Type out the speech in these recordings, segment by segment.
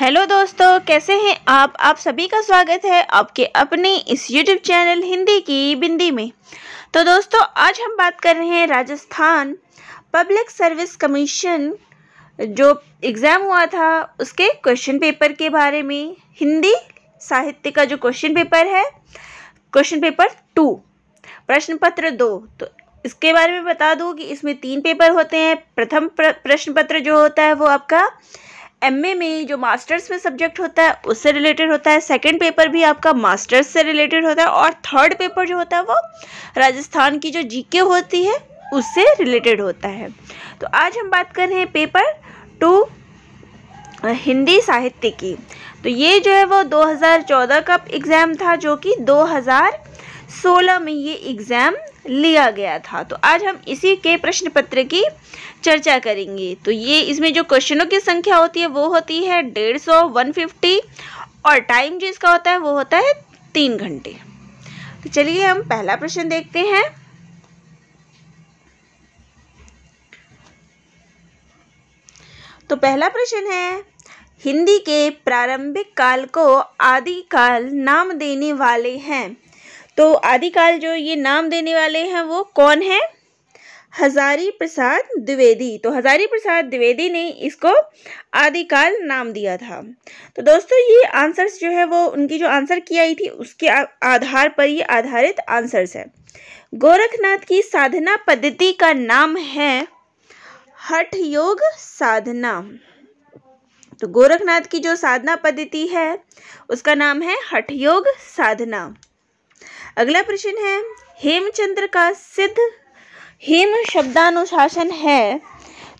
Hello दोस्तों कैसे हैं आप आप सभी का स्वागत है आपके अपने इस यूट्यूब चैनल हिंदी की बिंदी में तो दोस्तों आज हम बात कर रहे हैं राजस्थान पब्लिक सर्विस कमीशन जो एग्ज़ाम हुआ था उसके क्वेश्चन पेपर के बारे में हिंदी साहित्य का जो क्वेश्चन पेपर है क्वेश्चन पेपर टू प्रश्न पत्र दो तो इसके बारे में बता दूँ कि इसमें तीन पेपर होते हैं प्रथम प्रश्न पत्र जो होता है वो आपका एमए में जो मास्टर्स में सब्जेक्ट होता है उससे रिलेटेड होता है सेकंड पेपर भी आपका मास्टर्स से रिलेटेड होता है और थर्ड पेपर जो होता है वो राजस्थान की जो जीके होती है उससे रिलेटेड होता है तो आज हम बात कर रहे हैं पेपर टू हिंदी साहित्य की तो ये जो है वो 2014 का एग्ज़ाम था जो कि 2016 में ये एग्ज़ाम लिया गया था तो आज हम इसी के प्रश्न पत्र की चर्चा करेंगे तो ये इसमें जो क्वेश्चनों की संख्या होती है वो होती है डेढ़ सौ वन फिफ्टी और टाइम जो इसका होता है वो होता है तीन घंटे तो चलिए हम पहला प्रश्न देखते हैं तो पहला प्रश्न है हिंदी के प्रारंभिक काल को आदि काल नाम देने वाले हैं तो आदिकाल जो ये नाम देने वाले हैं वो कौन है हजारी प्रसाद द्विवेदी तो हजारी प्रसाद द्विवेदी ने इसको आदिकाल नाम दिया था तो दोस्तों ये आंसर्स जो है वो उनकी जो आंसर की आई थी उसके आधार पर ये आधारित आंसर्स है गोरखनाथ की साधना पद्धति का नाम है हठ योग साधना तो गोरखनाथ की जो साधना पद्धति है उसका नाम है हठ योग साधना अगला प्रश्न है हेमचंद्र का सिद्ध हेम शब्दानुशासन है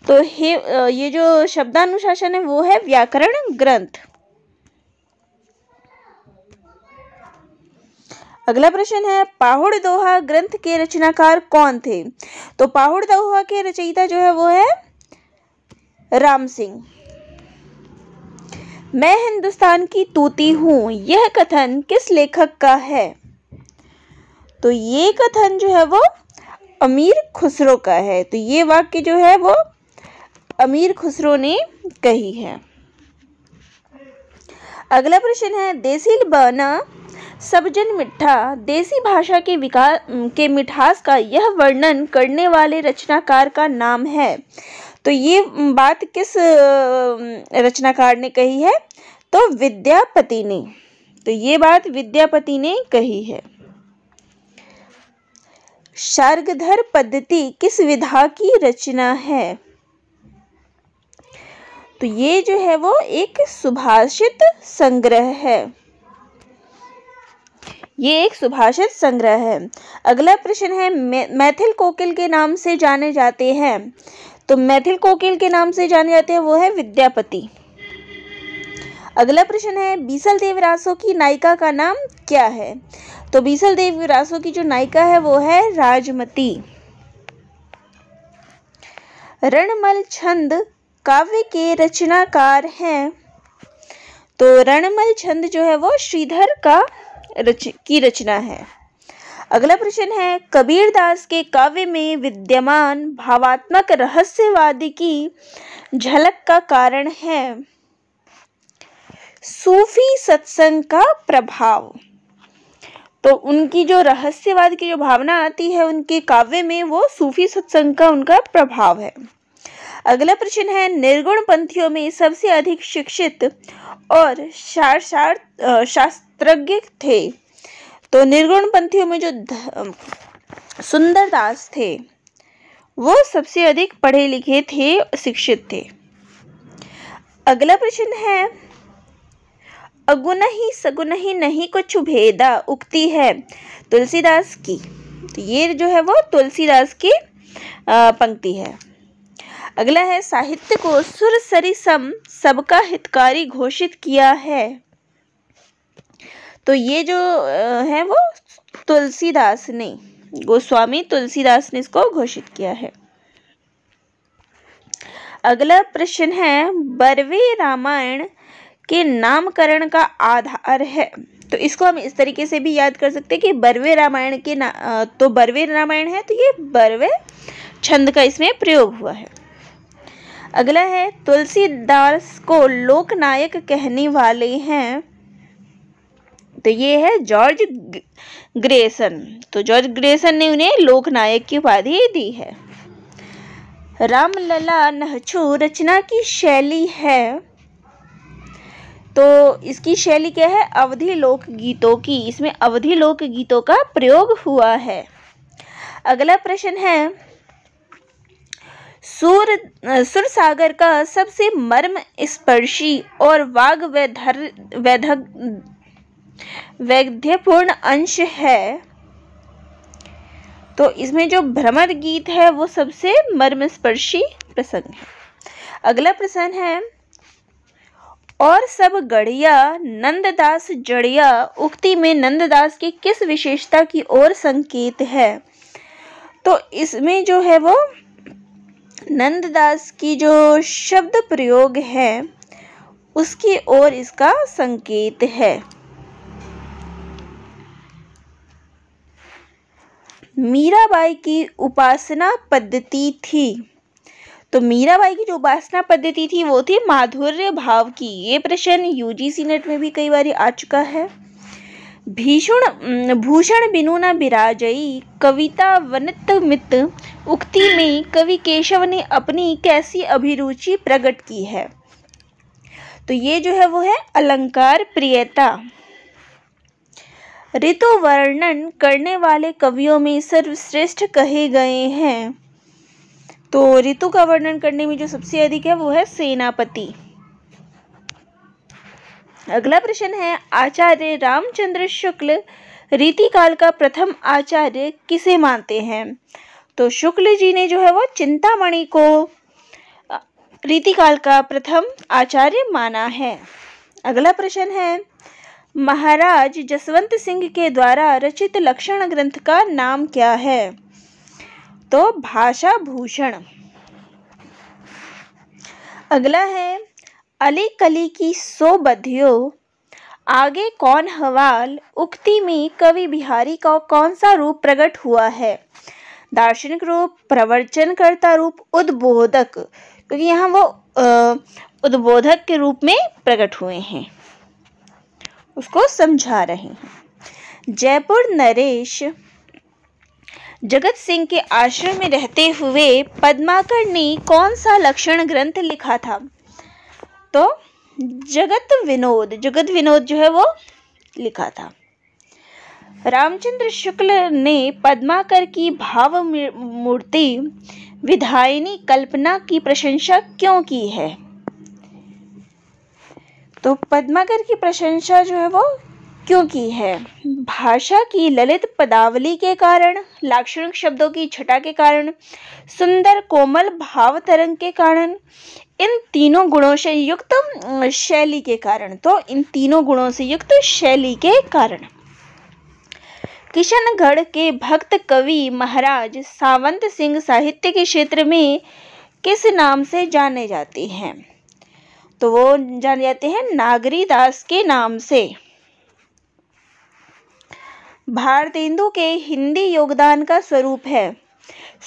तो हे ये जो शब्दानुशासन है वो है व्याकरण ग्रंथ अगला प्रश्न है पाहुड़ दोहा ग्रंथ के रचनाकार कौन थे तो पाहुड़ दोहा के रचयिता जो है वो है राम सिंह मैं हिंदुस्तान की तूती हूँ यह कथन किस लेखक का है तो ये कथन जो है वो अमीर खुसरो का है तो ये वाक्य जो है वो अमीर खुसरो ने कही है अगला प्रश्न है देसी लिबाना सबजन मिठा देसी भाषा के विकास के मिठास का यह वर्णन करने वाले रचनाकार का नाम है तो ये बात किस रचनाकार ने कही है तो विद्यापति ने तो ये बात विद्यापति ने कही है शार्गधर पद्धति किस विधा की रचना है तो ये जो है वो एक सुभाषित संग्रह है ये एक सुभाषित संग्रह है अगला प्रश्न है मैथिल कोकिल के नाम से जाने जाते हैं तो मैथिल कोकिल के नाम से जाने जाते हैं वो है विद्यापति अगला प्रश्न है बीसल देवरासो की नायिका का नाम क्या है तो बीसल देव विरासो की जो नायिका है वो है राजमती रणमल छंद काव्य के रचनाकार हैं तो रणमल छंद जो है वो श्रीधर का रच की रचना है अगला प्रश्न है कबीर दास के काव्य में विद्यमान भावात्मक रहस्यवादी की झलक का कारण है सूफी सत्संग का प्रभाव तो उनकी जो रहस्यवाद की जो भावना आती है उनके काव्य में वो सूफी सत्संग का उनका प्रभाव है अगला प्रश्न है निर्गुण पंथियों में सबसे अधिक शिक्षित और शास्त्र शास्त्रज्ञ थे तो निर्गुण पंथियों में जो सुंदरदास थे वो सबसे अधिक पढ़े लिखे थे शिक्षित थे अगला प्रश्न है अगुन ही सगुन ही नहीं कुछ भेदा उक्ति है तुलसीदास की तो ये जो है वो तुलसीदास की पंक्ति है अगला है साहित्य को सुर सरी सम सबका हितकारी घोषित किया है तो ये जो है वो तुलसीदास ने गोस्वामी तुलसीदास ने इसको घोषित किया है अगला प्रश्न है बरवे रामायण के नामकरण का आधार है तो इसको हम इस तरीके से भी याद कर सकते हैं कि बरवे रामायण के ना तो बरवे रामायण है तो ये बरवे छंद का इसमें प्रयोग हुआ है अगला है तुलसीदास को लोकनायक कहने वाले हैं तो ये है जॉर्ज ग्रेसन तो जॉर्ज ग्रेसन ने उन्हें लोकनायक की उपाधि दी है रामलला नहछू रचना की शैली है तो इसकी शैली क्या है अवधि लोक गीतों की इसमें अवधि लोक गीतों का प्रयोग हुआ है अगला प्रश्न है सूर सुर सागर का सबसे मर्म स्पर्शी और वाग वैधर वैधग वैध्यपूर्ण अंश है तो इसमें जो भ्रमर गीत है वो सबसे मर्मस्पर्शी प्रसंग है अगला प्रश्न है और सब गढ़िया नंददास जड़िया उक्ति में नंददास की किस विशेषता की ओर संकेत है तो इसमें जो है वो नंददास की जो शब्द प्रयोग है उसकी ओर इसका संकेत है मीराबाई की उपासना पद्धति थी तो मीराबाई की जो उपासना पद्धति थी वो थी माधुर्य भाव की ये प्रश्न यूजीसी नेट में भी कई बार आ चुका है भीषण भूषण बिनु न बिराजई कविता वनित मित उक्ति में कवि केशव ने अपनी कैसी अभिरुचि प्रकट की है तो ये जो है वो है अलंकार प्रियता ऋतु वर्णन करने वाले कवियों में सर्वश्रेष्ठ कहे गए हैं तो ऋतु का वर्णन करने में जो सबसे अधिक है वो है सेनापति अगला प्रश्न है आचार्य रामचंद्र शुक्ल रीतिकाल का प्रथम आचार्य किसे मानते हैं तो शुक्ल जी ने जो है वो चिंतामणि को रीतिकाल का प्रथम आचार्य माना है अगला प्रश्न है महाराज जसवंत सिंह के द्वारा रचित लक्षण ग्रंथ का नाम क्या है तो भाषा भूषण अगला है अली कली की सो बधियो आगे कौन हवाल उक्ति में कवि बिहारी का कौन सा रूप प्रकट हुआ है दार्शनिक रूप प्रवचनकर्ता रूप उद्बोधक क्योंकि यहाँ वो उद्बोधक के रूप में प्रकट हुए हैं उसको समझा रहे हैं जयपुर नरेश जगत सिंह के आश्रम में रहते हुए पद्माकर ने कौन सा लक्षण ग्रंथ लिखा था तो जगत विनोद जगत विनोद जो है वो लिखा था रामचंद्र शुक्ल ने पद्माकर की भाव मूर्ति विधायनी कल्पना की प्रशंसा क्यों की है तो पद्माकर की प्रशंसा जो है वो क्यों की है भाषा की ललित पदावली के कारण लाक्षणिक शब्दों की छटा के कारण सुंदर कोमल भाव तरंग के कारण इन तीनों गुणों से युक्त शैली के कारण तो इन तीनों गुणों से युक्त शैली के कारण किशनगढ़ के भक्त कवि महाराज सावंत सिंह साहित्य के क्षेत्र में किस नाम से जाने जाते हैं तो वो जाने जाते हैं नागरी दास के नाम से भारतेंदु के हिंदी योगदान का स्वरूप है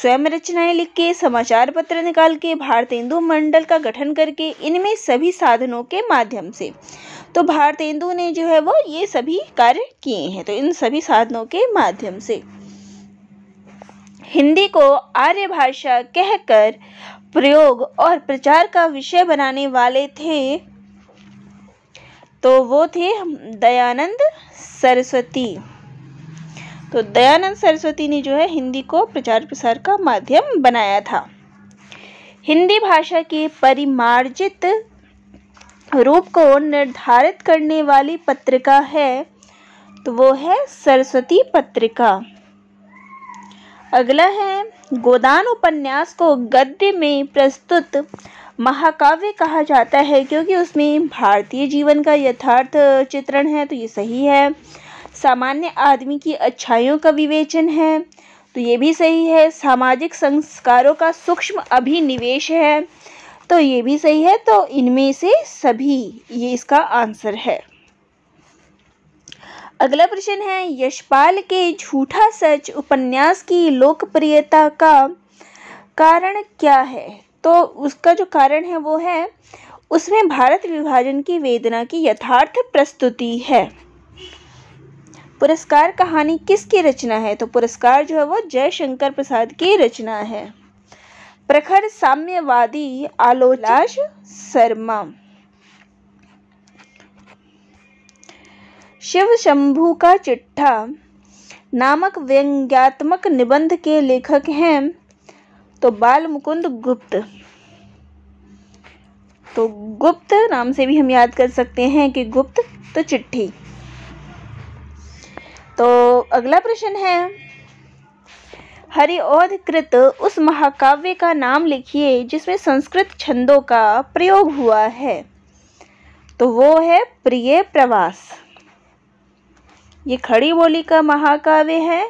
स्वयं रचनाएं लिख के समाचार पत्र निकाल के भारतेंदु मंडल का गठन करके इनमें सभी साधनों के माध्यम से तो भारतेंदु ने जो है वो ये सभी कार्य किए हैं तो इन सभी साधनों के माध्यम से हिंदी को आर्य भाषा कहकर प्रयोग और प्रचार का विषय बनाने वाले थे तो वो थे दयानंद सरस्वती तो दयानंद सरस्वती ने जो है हिंदी को प्रचार प्रसार का माध्यम बनाया था हिंदी भाषा के परिमार्जित रूप को निर्धारित करने वाली पत्रिका है तो वो है सरस्वती पत्रिका अगला है गोदान उपन्यास को गद्य में प्रस्तुत महाकाव्य कहा जाता है क्योंकि उसमें भारतीय जीवन का यथार्थ चित्रण है तो ये सही है सामान्य आदमी की अच्छाइयों का विवेचन है तो ये भी सही है सामाजिक संस्कारों का सूक्ष्म अभिनिवेश है तो ये भी सही है तो इनमें से सभी ये इसका आंसर है अगला प्रश्न है यशपाल के झूठा सच उपन्यास की लोकप्रियता का कारण क्या है तो उसका जो कारण है वो है उसमें भारत विभाजन की वेदना की यथार्थ प्रस्तुति है पुरस्कार कहानी किसकी रचना है तो पुरस्कार जो है वो जयशंकर प्रसाद की रचना है प्रखर साम्यवादी आलोलाश शर्मा शिव शंभु का चिट्ठा नामक व्यंग्यात्मक निबंध के लेखक हैं तो बाल मुकुंद गुप्त तो गुप्त नाम से भी हम याद कर सकते हैं कि गुप्त तो चिट्ठी तो अगला प्रश्न है हरिऔध कृत उस महाकाव्य का नाम लिखिए जिसमें संस्कृत छंदों का प्रयोग हुआ है तो वो है प्रिय प्रवास ये खड़ी बोली का महाकाव्य है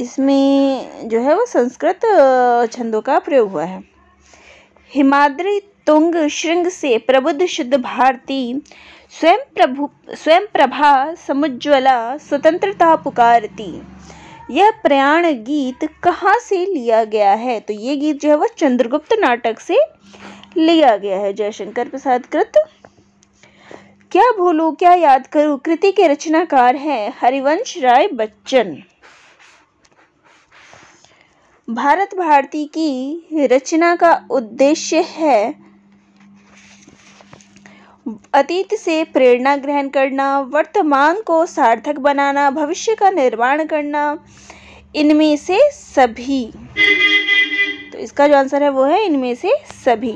इसमें जो है वो संस्कृत छंदों का प्रयोग हुआ है हिमाद्री तुंग श्रृंग से प्रबुद्ध शुद्ध भारती स्वयं प्रभु स्वयं प्रभा समुज्ज्वला स्वतंत्रता पुकारती यह प्रयाण गीत कहाँ से लिया गया है तो ये गीत जो है वह चंद्रगुप्त नाटक से लिया गया है जयशंकर प्रसाद कृत क्या भूलू क्या याद करूँ कृति के रचनाकार हैं हरिवंश राय बच्चन भारत भारती की रचना का उद्देश्य है अतीत से प्रेरणा ग्रहण करना वर्तमान को सार्थक बनाना भविष्य का निर्माण करना इनमें से सभी तो इसका जो आंसर है वो है इनमें से सभी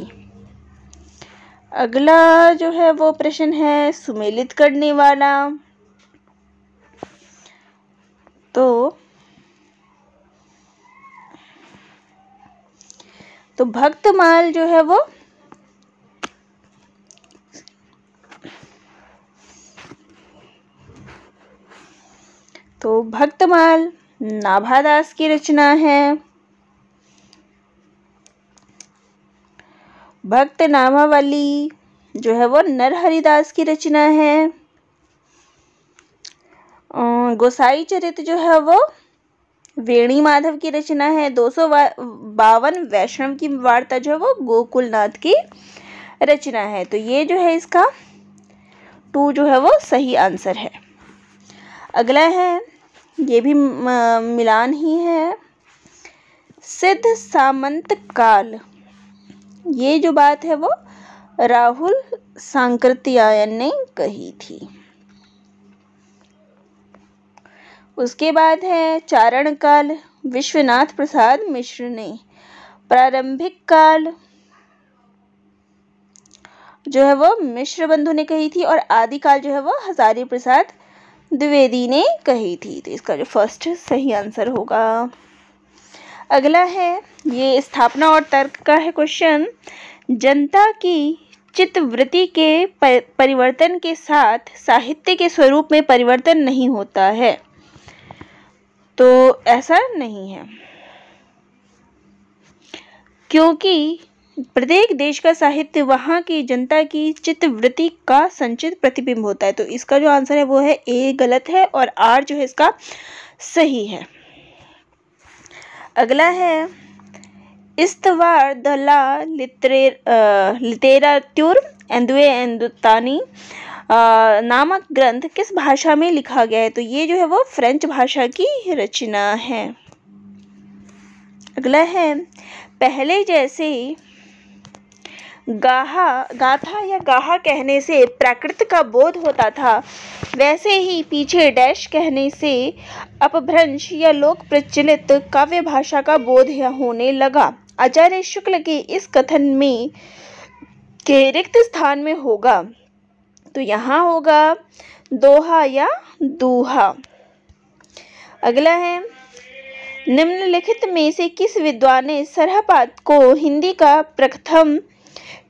अगला जो है वो प्रश्न है सुमेलित करने वाला तो तो भक्तमाल जो है वो तो भक्तमाल नाभादास की रचना है भक्त नामावली जो है वो नरहरिदास की रचना है गोसाई चरित जो है वो वेणी माधव की रचना है दो सौ बावन वैष्णव की वार्ता जो है वो गोकुलनाथ की रचना है तो ये जो है इसका टू जो है वो सही आंसर है अगला है ये भी मिलान ही है सिद्ध सामंत काल ये जो बात है वो राहुल सांकृत्यायन ने कही थी उसके बाद है चारण काल विश्वनाथ प्रसाद मिश्र ने प्रारंभिक काल जो है वो मिश्र बंधु ने कही थी और आदि काल जो है वो हजारी प्रसाद द्विवेदी ने कही थी तो इसका जो फर्स्ट सही आंसर होगा अगला है ये स्थापना और तर्क का है क्वेश्चन जनता की चित्तवृत्ति के परिवर्तन के साथ साहित्य के स्वरूप में परिवर्तन नहीं होता है तो ऐसा नहीं है क्योंकि प्रत्येक देश का साहित्य वहाँ की जनता की चित्तवृत्ति का संचित प्रतिबिंब होता है तो इसका जो आंसर है वो है ए गलत है और आर जो है इसका सही है अगला है इस्तवार द ला लिटरेर एंदुए एंदुतानी नामक ग्रंथ किस भाषा में लिखा गया है तो ये जो है वो फ्रेंच भाषा की रचना है अगला है पहले जैसे गाहा गाथा या गाहा कहने से प्राकृत का बोध होता था वैसे ही पीछे डैश कहने से अपभ्रंश या लोक प्रचलित काव्य भाषा का बोध होने लगा आचार्य शुक्ल के इस कथन में के रिक्त स्थान में होगा तो यहाँ होगा दोहा या दूहा अगला है निम्नलिखित में से किस विद्वान ने सरहपात को हिंदी का प्रथम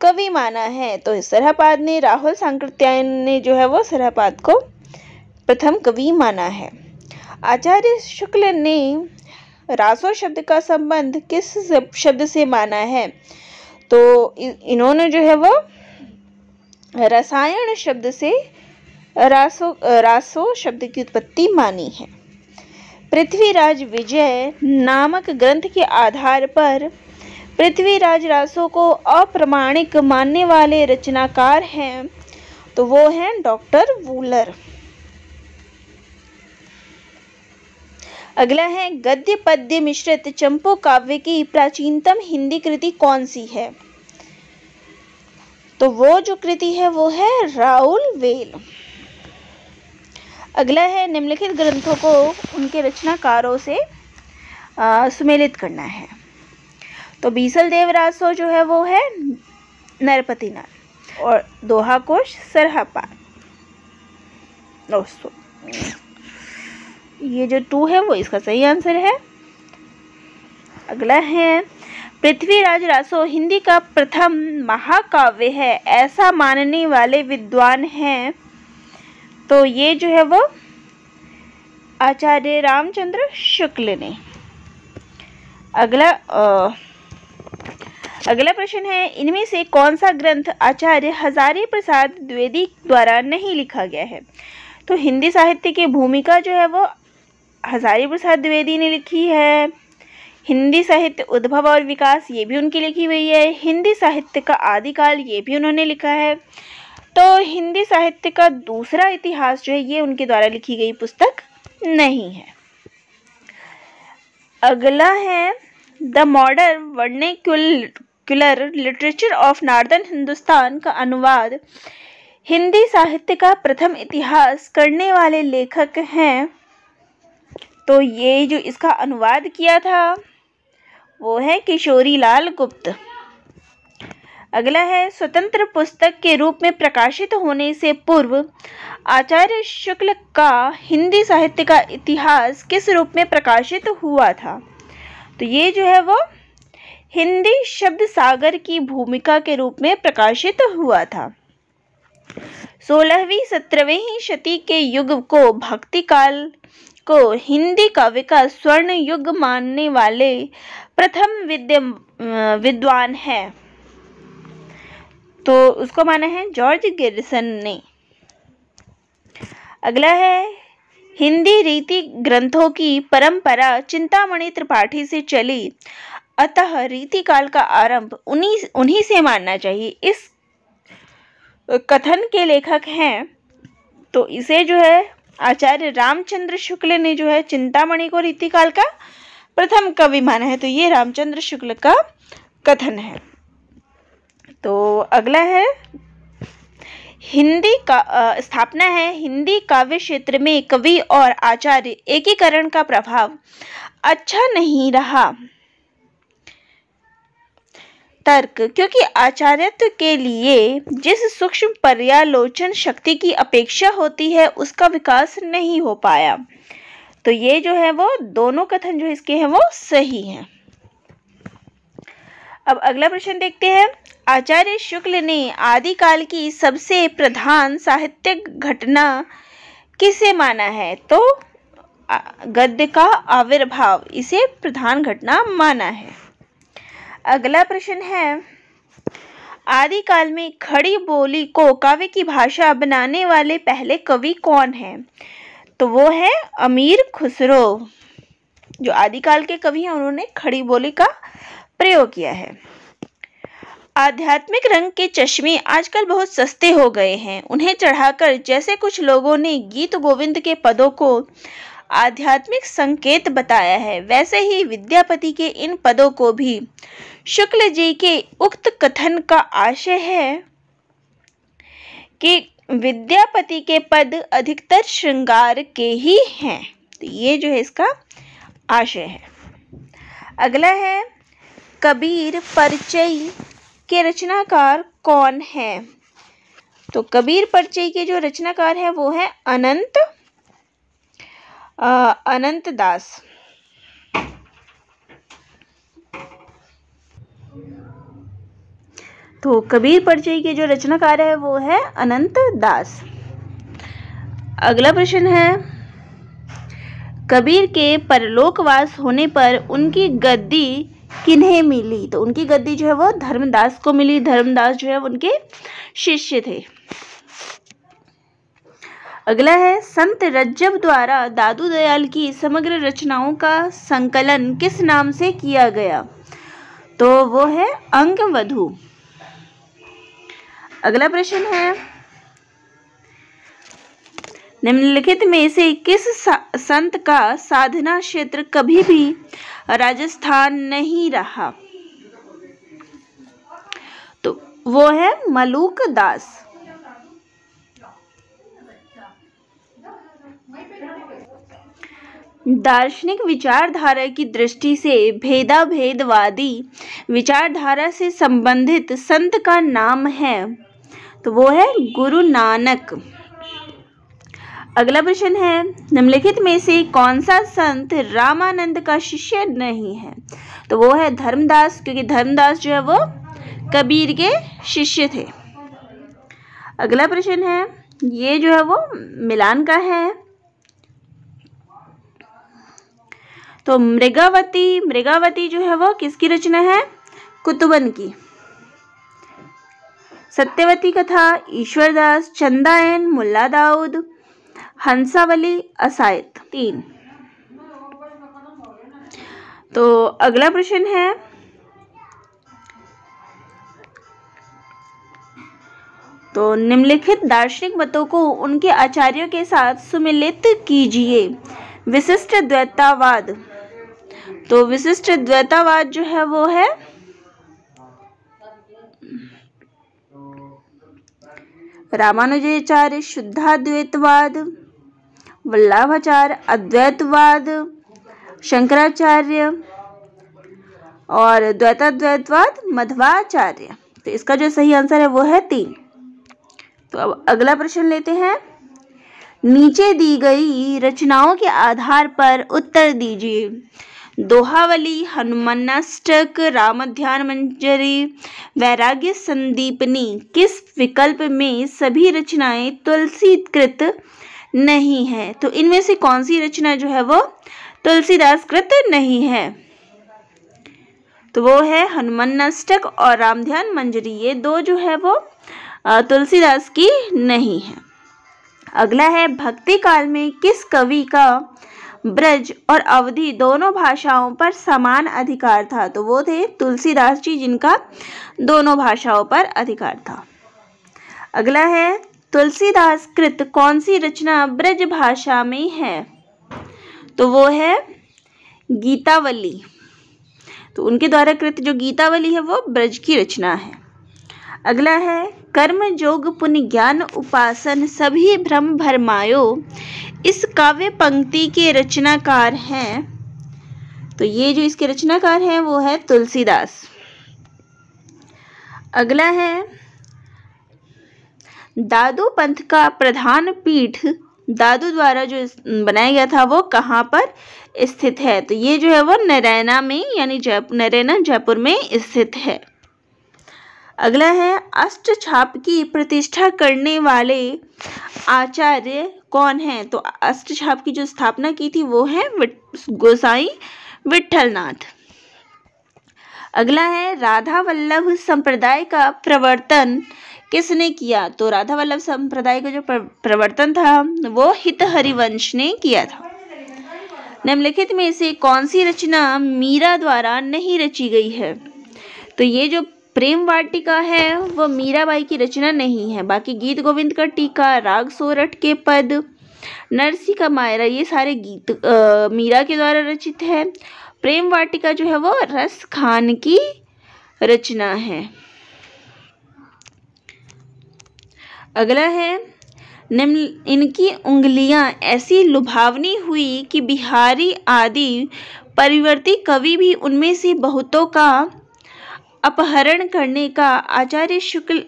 कवि माना है तो सरहपाद ने राहुल सांकृत्यायन ने जो है वो सरहपाद को प्रथम कवि माना है आचार्य शुक्ल ने रासो शब्द का संबंध किस शब्द से माना है तो इन्होंने जो है वो रसायन शब्द से रासो रासो शब्द की उत्पत्ति मानी है पृथ्वीराज विजय नामक ग्रंथ के आधार पर पृथ्वीराज रासो को अप्रमाणिक मानने वाले रचनाकार हैं तो वो हैं डॉक्टर वूलर अगला है गद्य पद्य मिश्रित चंपो काव्य की प्राचीनतम हिंदी कृति कौन सी है तो वो जो कृति है वो है राहुल वेल अगला है निम्नलिखित ग्रंथों को उनके रचनाकारों से सुमेलित करना है तो बीसल देवरासो जो है वो है नरपतिनाथ और दोहा कोश सरहापार दोस्तों ये जो टू है वो इसका सही आंसर है अगला है पृथ्वीराज रासो हिंदी का प्रथम महाकाव्य है ऐसा मानने वाले विद्वान हैं तो ये जो है वो आचार्य रामचंद्र शुक्ल ने अगला आ, अगला प्रश्न है इनमें से कौन सा ग्रंथ आचार्य हजारी प्रसाद द्विवेदी द्वारा नहीं लिखा गया है तो हिंदी साहित्य की भूमिका जो है वो हजारी प्रसाद द्विवेदी ने लिखी है हिंदी साहित्य उद्भव और विकास ये भी उनकी लिखी हुई है हिंदी साहित्य का आदिकाल ये भी उन्होंने लिखा है तो हिंदी साहित्य का दूसरा इतिहास जो है ये उनके द्वारा लिखी गई पुस्तक नहीं है अगला है the modern vernacular secular literature of northern Hindustan का अनुवाद हिंदी साहित्य का प्रथम इतिहास करने वाले लेखक हैं तो ये जो इसका अनुवाद किया था वो है किशोरी लाल गुप्त अगला है स्वतंत्र पुस्तक के रूप में प्रकाशित होने से पूर्व आचार्य शुक्ल का हिंदी साहित्य का इतिहास किस रूप में प्रकाशित हुआ था तो ये जो है वो हिंदी शब्द सागर की भूमिका के रूप में प्रकाशित हुआ था सोलहवीं सत्रहवीं शती के युग को भक्ति काल को हिंदी काव्य का स्वर्ण युग मानने वाले प्रथम विद्य विद्वान है तो उसको माना है जॉर्ज गिरसन ने अगला है हिंदी रीति ग्रंथों की परंपरा चिंतामणि त्रिपाठी से चली अतः रीतिकाल का आरंभ उन्हीं उन्हीं से मानना चाहिए इस कथन के लेखक हैं तो इसे जो है आचार्य रामचंद्र शुक्ल ने जो है चिंतामणि को रीतिकाल का प्रथम कवि माना है तो ये रामचंद्र शुक्ल का कथन है तो अगला है हिंदी का आ, स्थापना है हिंदी काव्य क्षेत्र में कवि और आचार्य एकीकरण का प्रभाव अच्छा नहीं रहा तर्क क्योंकि आचार्यत्व के लिए जिस सूक्ष्म पर्यालोचन शक्ति की अपेक्षा होती है उसका विकास नहीं हो पाया तो ये जो है वो दोनों कथन जो इसके हैं वो सही हैं अब अगला प्रश्न देखते हैं आचार्य शुक्ल ने आदिकाल की सबसे प्रधान साहित्यिक घटना किसे माना है तो गद्य का आविर्भाव इसे प्रधान घटना माना है अगला प्रश्न है आदिकाल में खड़ी बोली को काव्य की भाषा बनाने वाले पहले कवि कौन हैं तो वो है अमीर खुसरो जो आदिकाल के कवि हैं उन्होंने खड़ी बोली का प्रयोग किया है आध्यात्मिक रंग के चश्मे आजकल बहुत सस्ते हो गए हैं उन्हें चढ़ाकर जैसे कुछ लोगों ने गीत गोविंद के पदों को आध्यात्मिक संकेत बताया है वैसे ही विद्यापति के इन पदों को भी शुक्ल जी के उक्त कथन का आशय है कि विद्यापति के पद अधिकतर श्रृंगार के ही हैं तो ये जो है इसका आशय है अगला है कबीर परिचय के रचनाकार कौन है तो कबीर परिचय के जो रचनाकार है वो है अनंत आ, अनंत दास तो कबीर परिचय के जो रचनाकार है वो है अनंत दास अगला प्रश्न है कबीर के परलोकवास होने पर उनकी गद्दी किन्हें मिली तो उनकी गद्दी जो है वो धर्मदास को मिली धर्मदास जो है उनके शिष्य थे अगला है संत रज्जब द्वारा दादू दयाल की समग्र रचनाओं का संकलन किस नाम से किया गया तो वो है अंगवधु अगला प्रश्न है निम्नलिखित में से किस संत का साधना क्षेत्र कभी भी राजस्थान नहीं रहा तो वो है मलूक दास दार्शनिक विचारधारा की दृष्टि से भेदा भेदवादी विचारधारा से संबंधित संत का नाम है तो वो है गुरु नानक अगला प्रश्न है निम्नलिखित में से कौन सा संत रामानंद का शिष्य नहीं है तो वो है धर्मदास क्योंकि धर्मदास जो है वो कबीर के शिष्य थे अगला प्रश्न है ये जो है वो मिलान का है तो मृगावती मृगावती जो है वो किसकी रचना है कुतुबन की सत्यवती कथा ईश्वरदास चंदायन मुल्ला दाऊद हंसावली असायत तीन तो अगला प्रश्न है तो निम्नलिखित दार्शनिक मतों को उनके आचार्यों के साथ सुमिलित कीजिए विशिष्ट द्वैतावाद तो विशिष्ट द्वैतावाद जो है वो है रामानुजाचार्य शुद्धाद्वैतवाद वल्लभाचार्य अद्वैतवाद शंकराचार्य और द्वैताद्वैतवाद मध्वाचार्य तो इसका जो सही आंसर है वो है तीन तो अब अगला प्रश्न लेते हैं नीचे दी गई रचनाओं के आधार पर उत्तर दीजिए दोहावली हनुमानाष्टक रामध्यान मंजरी वैराग्य संदीपनी किस विकल्प में सभी रचनाएं तुलसीकृत नहीं है तो इनमें से कौन सी रचना जो है वो तुलसीदास कृत नहीं है तो वो है हनुमानाष्टक और रामध्यान मंजरी ये दो जो है वो तुलसीदास की नहीं है अगला है भक्ति काल में किस कवि का ब्रज और अवधि दोनों भाषाओं पर समान अधिकार था तो वो थे तुलसीदास जी जिनका दोनों भाषाओं पर अधिकार था अगला है तुलसीदास कृत कौन सी रचना ब्रज भाषा में है तो वो है गीतावली तो उनके द्वारा कृत जो गीतावली है वो ब्रज की रचना है अगला है कर्म जोग पुण्य ज्ञान उपासन सभी भ्रम भरमायो इस काव्य पंक्ति के रचनाकार हैं तो ये जो इसके रचनाकार हैं वो है तुलसीदास अगला है दादू पंथ का प्रधान पीठ दादू द्वारा जो बनाया गया था वो कहाँ पर स्थित है तो ये जो है वो नरैना में यानी जयपुर नरैना जयपुर में स्थित है अगला है अष्ट छाप की प्रतिष्ठा करने वाले आचार्य कौन हैं तो अष्ट छाप की जो स्थापना की थी वो है गोसाई विठलनाथ अगला है राधा वल्लभ संप्रदाय का प्रवर्तन किसने किया तो राधा वल्लभ संप्रदाय का जो प्रवर्तन था वो हित हरिवंश ने किया था निम्नलिखित में से कौन सी रचना मीरा द्वारा नहीं रची गई है तो ये जो प्रेम वाटिका है वह मीराबाई की रचना नहीं है बाकी गीत गोविंद का टीका राग सोरठ के पद नरसी का मायरा ये सारे गीत आ, मीरा के द्वारा रचित है प्रेम वाटिका जो है वो रस खान की रचना है अगला है निम्न इनकी उंगलियां ऐसी लुभावनी हुई कि बिहारी आदि परिवर्ती कवि भी उनमें से बहुतों का अपहरण करने का आचार्य शुक्ल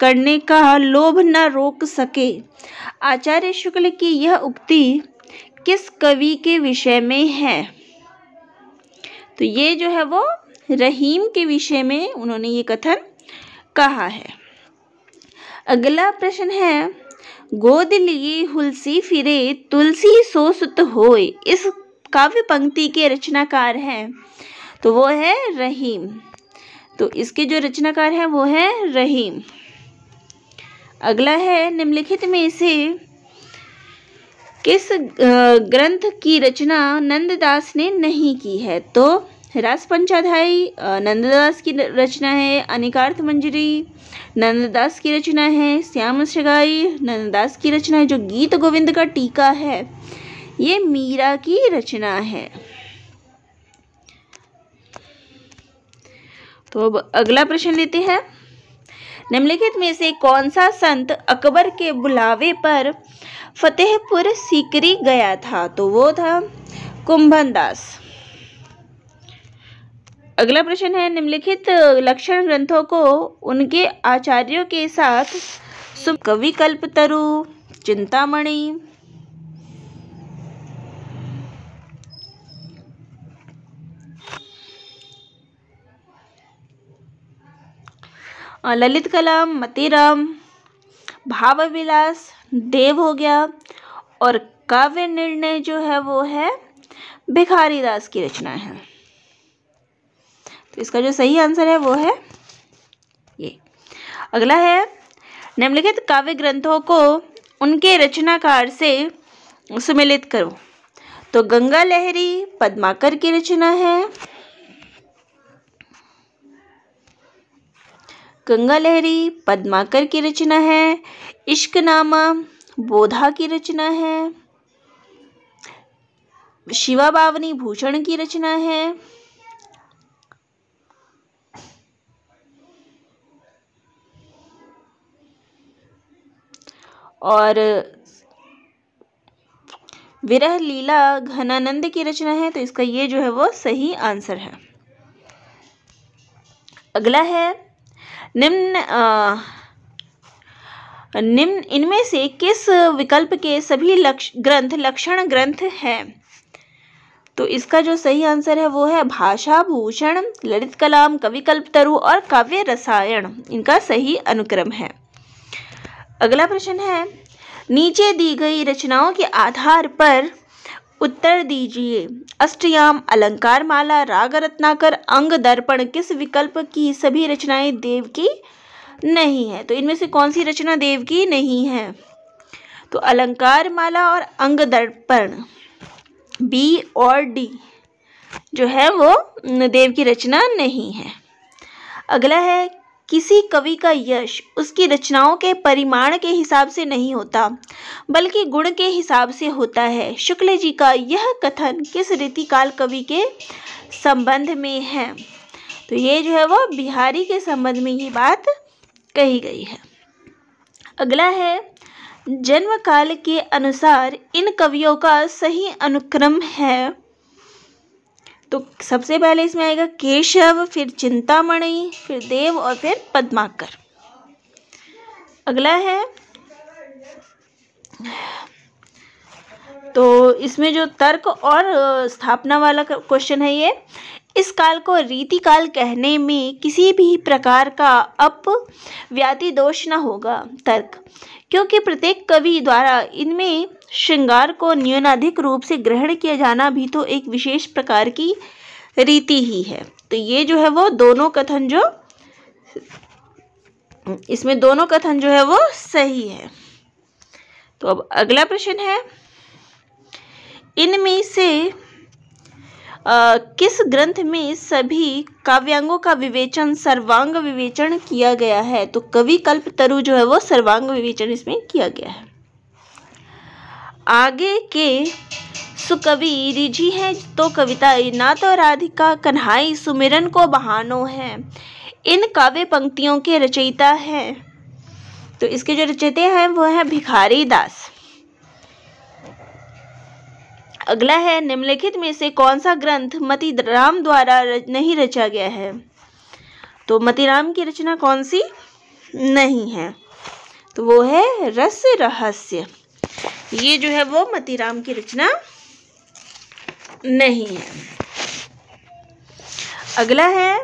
करने का लोभ न रोक सके आचार्य शुक्ल की यह उक्ति किस कवि के विषय में है तो ये जो है वो रहीम के विषय में उन्होंने ये कथन कहा है अगला प्रश्न है गोद लिए हुलसी फिरे तुलसी सो सुत होए इस काव्य पंक्ति के रचनाकार हैं तो वो है रहीम तो इसके जो रचनाकार हैं वो हैं रहीम अगला है निम्नलिखित में से किस ग्रंथ की रचना नंददास ने नहीं की है तो रास पंचाध्यायी नंददास की रचना है अनिकार्थ मंजरी नंददास की रचना है श्याम सगाई नंददास की रचना है जो गीत गोविंद का टीका है ये मीरा की रचना है तो अब अगला प्रश्न लेते हैं निम्नलिखित में से कौन सा संत अकबर के बुलावे पर फतेहपुर सीकरी गया था तो वो था कुंभन दास अगला प्रश्न है निम्नलिखित लक्षण ग्रंथों को उनके आचार्यों के साथ कवि तरु चिंतामणि ललित कला मतीराम भाव विलास देव हो गया और काव्य निर्णय जो है वो है भिखारी दास की रचना है तो इसका जो सही आंसर है वो है ये अगला है निम्नलिखित काव्य ग्रंथों को उनके रचनाकार से सुमिलित करो तो गंगा लहरी पद्माकर की रचना है गंगा लहरी पद्माकर की रचना है इश्कनामा बोधा की रचना है शिवा बावनी भूषण की रचना है और विरह लीला घनानंद की रचना है तो इसका ये जो है वो सही आंसर है अगला है निम्न निम्न इनमें से किस विकल्प के सभी लक्ष ग्रंथ लक्षण ग्रंथ हैं तो इसका जो सही आंसर है वो है भाषा भूषण ललित कलाम कवि तरु और काव्य रसायन इनका सही अनुक्रम है अगला प्रश्न है नीचे दी गई रचनाओं के आधार पर उत्तर दीजिए अष्टयाम अलंकार माला राग रत्नाकर अंग दर्पण किस विकल्प की सभी रचनाएं देव की नहीं है तो इनमें से कौन सी रचना देव की नहीं है तो अलंकार माला और अंग दर्पण बी और डी जो है वो देव की रचना नहीं है अगला है किसी कवि का यश उसकी रचनाओं के परिमाण के हिसाब से नहीं होता बल्कि गुण के हिसाब से होता है शुक्ल जी का यह कथन किस रीतिकाल कवि के संबंध में है तो ये जो है वह बिहारी के संबंध में ये बात कही गई है अगला है जन्म काल के अनुसार इन कवियों का सही अनुक्रम है तो सबसे पहले इसमें आएगा केशव फिर चिंतामणि फिर देव और फिर पद्माकर अगला है तो इसमें जो तर्क और स्थापना वाला क्वेश्चन है ये इस काल को रीति काल कहने में किसी भी प्रकार का अपव्याति दोष न होगा तर्क क्योंकि प्रत्येक कवि द्वारा इनमें श्रृंगार को न्यूनाधिक रूप से ग्रहण किया जाना भी तो एक विशेष प्रकार की रीति ही है तो ये जो है वो दोनों कथन जो इसमें दोनों कथन जो है वो सही है तो अब अगला प्रश्न है इनमें से आ, किस ग्रंथ में सभी काव्यांगों का विवेचन सर्वांग विवेचन किया गया है तो कवि कल्प तरु जो है वो सर्वांग विवेचन इसमें किया गया है आगे के सुकवि रिझी हैं तो कविता नाथ तो राधिका कन्हाई सुमिरन को बहानो है इन काव्य पंक्तियों के रचयिता हैं तो इसके जो रचयिता हैं वो हैं भिखारी दास अगला है निम्नलिखित में से कौन सा ग्रंथ मती राम द्वारा रच, नहीं रचा गया है तो मती राम की रचना कौन सी नहीं है तो वो है रस रहस्य ये जो है वो मतीराम की रचना नहीं है अगला है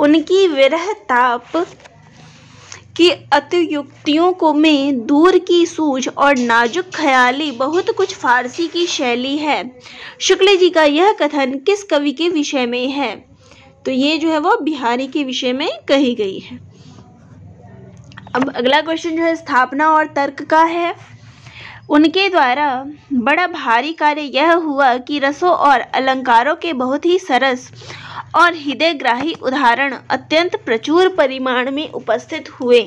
उनकी विरह ताप की अतियुक्तियों को में दूर की सूझ और नाजुक ख्याली बहुत कुछ फारसी की शैली है शुक्ल जी का यह कथन किस कवि के विषय में है तो ये जो है वो बिहारी के विषय में कही गई है अब अगला क्वेश्चन जो है स्थापना और तर्क का है उनके द्वारा बड़ा भारी कार्य यह हुआ कि रसों और अलंकारों के बहुत ही सरस और हृदयग्राही उदाहरण अत्यंत प्रचुर परिमाण में उपस्थित हुए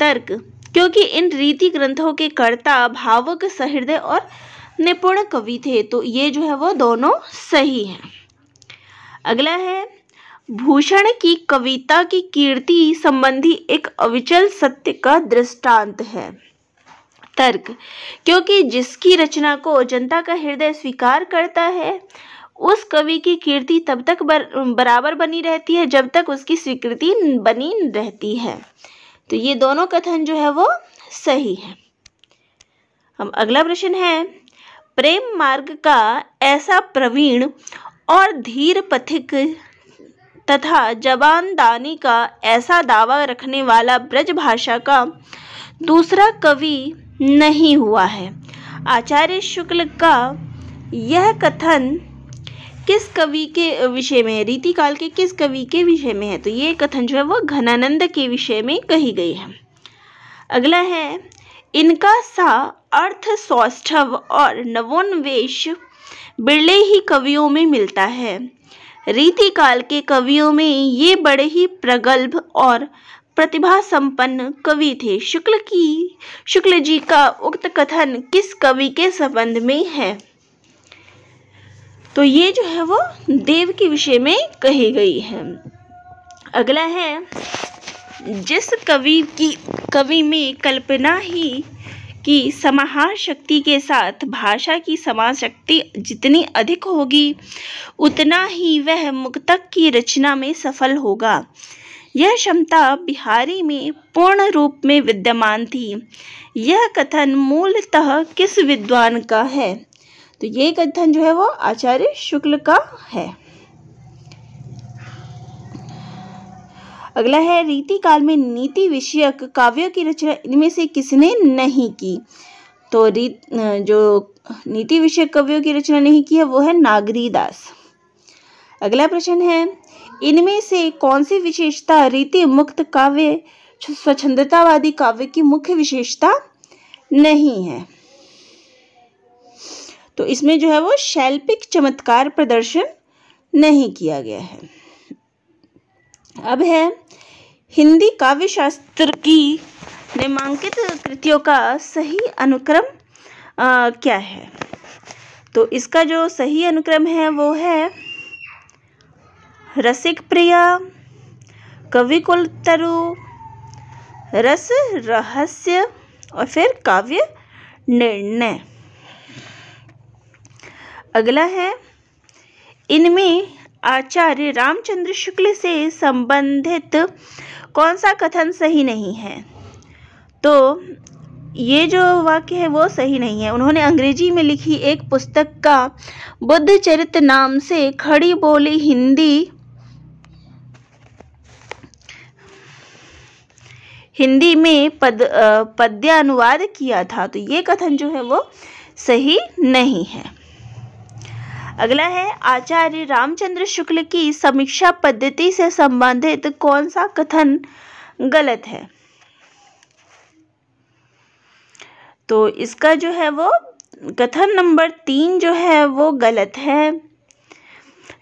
तर्क क्योंकि इन रीति ग्रंथों के कर्ता भावक सहृदय और निपुण कवि थे तो ये जो है वो दोनों सही हैं अगला है भूषण की कविता की कीर्ति संबंधी एक अविचल सत्य का दृष्टांत है तर्क क्योंकि जिसकी रचना को जनता का हृदय स्वीकार करता है उस कवि की कीर्ति तब तक बर, बराबर बनी रहती है जब तक उसकी स्वीकृति बनी रहती है तो ये दोनों कथन जो है वो सही है अब अगला प्रश्न है प्रेम मार्ग का ऐसा प्रवीण और धीर पथिक तथा जबानदानी का ऐसा दावा रखने वाला ब्रज भाषा का दूसरा कवि नहीं हुआ है आचार्य शुक्ल का यह कथन किस कवि के विषय में है रीतिकाल के किस कवि के विषय में है तो ये कथन जो है वो घनानंद के विषय में कही गई है अगला है इनका सा अर्थ सौष्ठव और नवोन्वेश बिरले ही कवियों में मिलता है रीतिकाल के कवियों में ये बड़े ही प्रगल्भ और प्रतिभा संपन्न कवि थे शुक्ल की शुक्ल जी का उक्त कथन किस कवि के संबंध में है तो ये जो है वो देव के विषय में कही गई है अगला है जिस कवि की कवि में कल्पना ही कि समाहार शक्ति के साथ भाषा की समाज शक्ति जितनी अधिक होगी उतना ही वह मुक्तक की रचना में सफल होगा यह क्षमता बिहारी में पूर्ण रूप में विद्यमान थी यह कथन मूलतः किस विद्वान का है तो ये कथन जो है वो आचार्य शुक्ल का है अगला है रीति काल में नीति विषयक काव्यों की रचना इनमें से किसने नहीं की तो रीत जो नीति विषयक कवियों की रचना नहीं की है वो है नागरी दास अगला प्रश्न है इनमें से कौन सी विशेषता रीति मुक्त काव्य स्वच्छंदतावादी काव्य की मुख्य विशेषता नहीं है तो इसमें जो है वो शैल्पिक चमत्कार प्रदर्शन नहीं किया गया है अब है हिंदी काव्य शास्त्र की निमांकित कृतियों का सही अनुक्रम आ, क्या है तो इसका जो सही अनुक्रम है वो है रसिक प्रिया कवि तरु रस रहस्य और फिर काव्य निर्णय अगला है इनमें आचार्य रामचंद्र शुक्ल से संबंधित कौन सा कथन सही नहीं है तो ये जो वाक्य है वो सही नहीं है उन्होंने अंग्रेजी में लिखी एक पुस्तक का बुद्ध चरित नाम से खड़ी बोली हिंदी हिंदी में पद पद्य अनुवाद किया था तो ये कथन जो है वो सही नहीं है अगला है आचार्य रामचंद्र शुक्ल की समीक्षा पद्धति से संबंधित कौन सा कथन गलत है तो इसका जो है वो कथन नंबर तीन जो है वो गलत है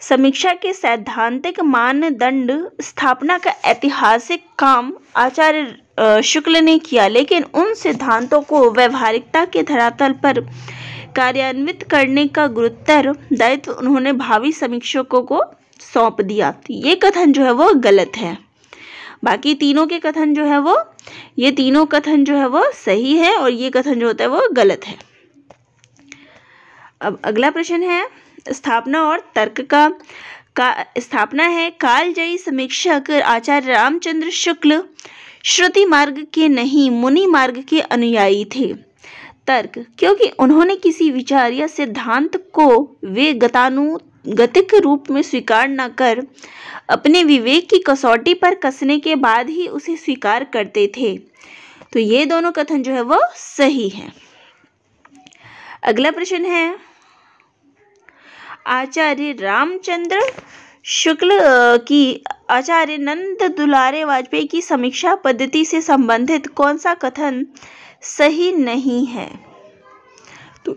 समीक्षा के सैद्धांतिक मानदंड स्थापना का ऐतिहासिक काम आचार्य शुक्ल ने किया लेकिन उन सिद्धांतों को व्यवहारिकता के धरातल पर कार्यान्वित करने का गुरुतर दायित्व उन्होंने भावी समीक्षकों को सौंप दिया ये कथन जो है वो गलत है बाकी तीनों के कथन जो है वो ये तीनों कथन जो है वो सही है और ये कथन जो होता है वो गलत है अब अगला प्रश्न है स्थापना और तर्क का का स्थापना है कालजयी समीक्षक आचार्य रामचंद्र शुक्ल श्रुति मार्ग के नहीं मुनि मार्ग के अनुयायी थे तर्क क्योंकि उन्होंने किसी विचार या सिद्धांत को वे गतानु गतिक रूप में स्वीकार न कर अपने विवेक की कसौटी पर कसने के बाद ही उसे स्वीकार करते थे तो ये दोनों कथन जो है वो सही है अगला प्रश्न है आचार्य रामचंद्र शुक्ल की आचार्य नंद दुलारे वाजपेयी की समीक्षा पद्धति से संबंधित कौन सा कथन सही नहीं है तो,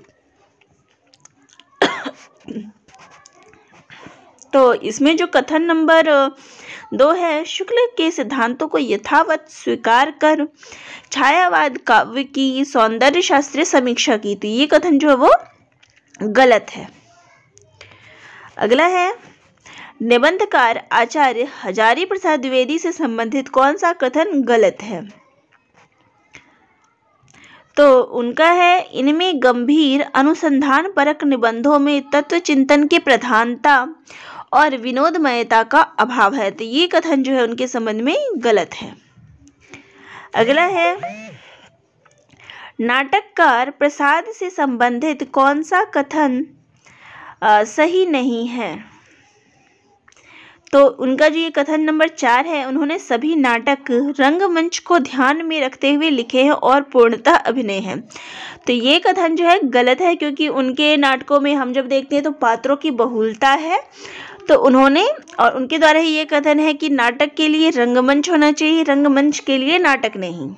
तो इसमें जो कथन नंबर दो है शुक्ल के सिद्धांतों को यथावत स्वीकार कर छायावाद काव्य की सौंदर्य शास्त्रीय समीक्षा की तो ये कथन जो है वो गलत है अगला है निबंधकार आचार्य हजारी प्रसाद द्विवेदी से संबंधित कौन सा कथन गलत है तो उनका है इनमें गंभीर अनुसंधान परक निबंधों में तत्व चिंतन की प्रधानता और विनोदमयता का अभाव है तो ये कथन जो है उनके संबंध में गलत है अगला है नाटककार प्रसाद से संबंधित कौन सा कथन सही नहीं है तो उनका जो ये कथन नंबर चार है उन्होंने सभी नाटक रंगमंच को ध्यान में रखते हुए लिखे हैं और पूर्णतः अभिनय हैं तो ये कथन जो है गलत है क्योंकि उनके नाटकों में हम जब देखते हैं तो पात्रों की बहुलता है तो उन्होंने और उनके द्वारा ही ये कथन है कि नाटक के लिए रंगमंच होना चाहिए रंगमंच के लिए नाटक नहीं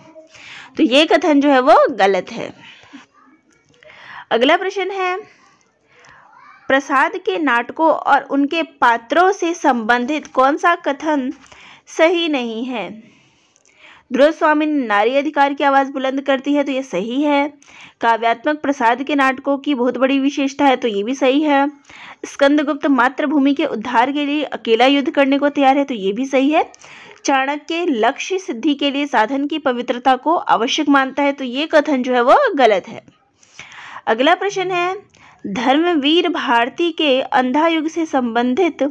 तो ये कथन जो है वो गलत है अगला प्रश्न है प्रसाद के नाटकों और उनके पात्रों से संबंधित कौन सा कथन सही नहीं है ध्रुव स्वामी नारी अधिकार की आवाज़ बुलंद करती है तो ये सही है काव्यात्मक प्रसाद के नाटकों की बहुत बड़ी विशेषता है तो ये भी सही है स्कंदगुप्त मातृभूमि के उद्धार के लिए अकेला युद्ध करने को तैयार है तो ये भी सही है चाणक्य लक्ष्य सिद्धि के लिए साधन की पवित्रता को आवश्यक मानता है तो ये कथन जो है वह गलत है अगला प्रश्न है धर्मवीर भारती के अंधा युग से संबंधित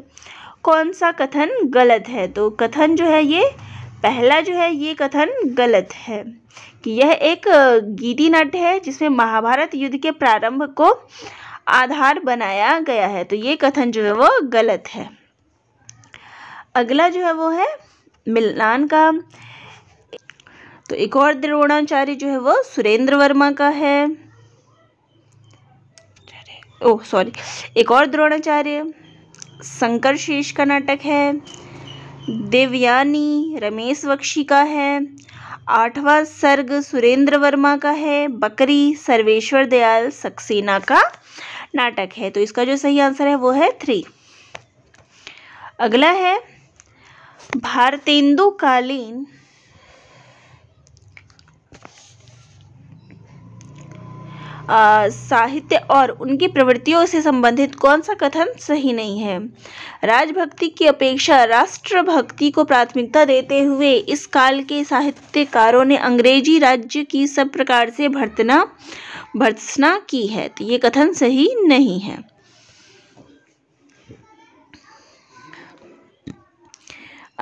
कौन सा कथन गलत है तो कथन जो है ये पहला जो है ये कथन गलत है कि यह एक गीति नाट्य है जिसमें महाभारत युद्ध के प्रारंभ को आधार बनाया गया है तो ये कथन जो है वो गलत है अगला जो है वो है मिलान का तो एक और द्रोणाचार्य जो है वो सुरेंद्र वर्मा का है ओ सॉरी एक और द्रोणाचार्य शंकर शेष का नाटक है देवयानी रमेश बख्शी का है आठवां सर्ग सुरेंद्र वर्मा का है बकरी सर्वेश्वर दयाल सक्सेना का नाटक है तो इसका जो सही आंसर है वो है थ्री अगला है भारतेंदु कालीन साहित्य और उनकी प्रवृत्तियों से संबंधित कौन सा कथन सही नहीं है राजभक्ति की अपेक्षा राष्ट्रभक्ति को प्राथमिकता देते हुए इस काल के साहित्यकारों ने अंग्रेजी राज्य की सब प्रकार से भर्तना भर्तना की है तो ये कथन सही नहीं है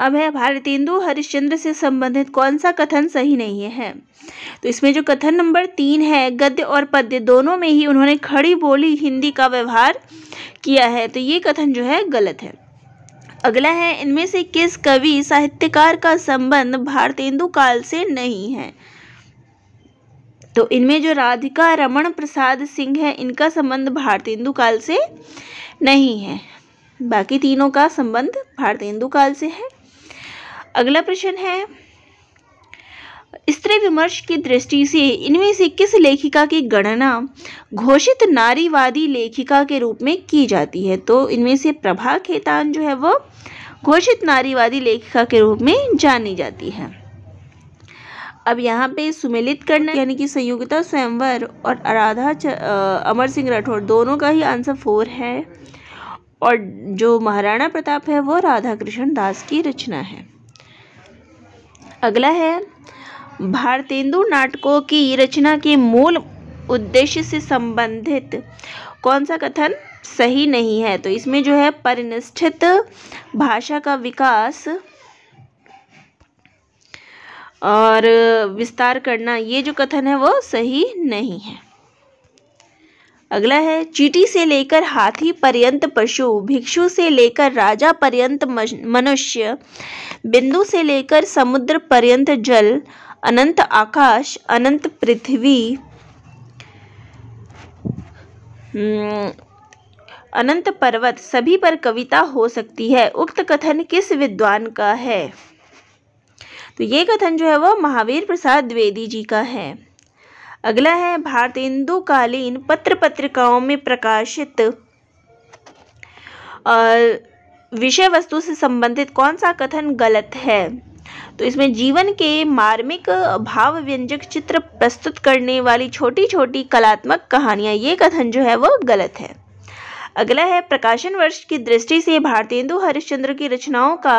अभय भारतेंदु हरिश्चंद्र से संबंधित कौन सा कथन सही नहीं है तो इसमें जो कथन नंबर तीन है गद्य और पद्य दोनों में ही उन्होंने खड़ी बोली हिंदी का व्यवहार किया है तो ये कथन जो है गलत है अगला है इनमें से किस कवि साहित्यकार का संबंध भारतेंदु काल से नहीं है तो इनमें जो राधिका रमण प्रसाद सिंह है इनका संबंध भारतेंदु काल से नहीं है बाकी तीनों का संबंध भारतेंदु काल से है अगला प्रश्न है स्त्री विमर्श की दृष्टि से इनमें से किस लेखिका की गणना घोषित नारीवादी लेखिका के रूप में की जाती है तो इनमें से प्रभा खेतान जो है वो घोषित नारीवादी लेखिका के रूप में जानी जाती है अब यहाँ पे सुमेलित करना यानी कि संयुक्ता स्वयंवर और आराधा अमर सिंह राठौर दोनों का ही आंसर फोर है और जो महाराणा प्रताप है वो राधा कृष्ण दास की रचना है अगला है भारतेंदु नाटकों की रचना के मूल उद्देश्य से संबंधित कौन सा कथन सही नहीं है तो इसमें जो है परिनिष्ठित भाषा का विकास और विस्तार करना ये जो कथन है वो सही नहीं है अगला है चीटी से लेकर हाथी पर्यंत पशु भिक्षु से लेकर राजा पर्यंत मनुष्य बिंदु से लेकर समुद्र पर्यंत जल अनंत आकाश अनंत पृथ्वी हम्म, अनंत पर्वत सभी पर कविता हो सकती है उक्त कथन किस विद्वान का है तो ये कथन जो है वह महावीर प्रसाद द्विवेदी जी का है अगला है भारतेंदु कालीन पत्र पत्रिकाओं में प्रकाशित विषय वस्तु से संबंधित कौन सा कथन गलत है तो इसमें जीवन के मार्मिक भाव व्यंजक चित्र प्रस्तुत करने वाली छोटी छोटी कलात्मक कहानियाँ ये कथन जो है वो गलत है अगला है प्रकाशन वर्ष की दृष्टि से भारतेंदु हरिश्चंद्र की रचनाओं का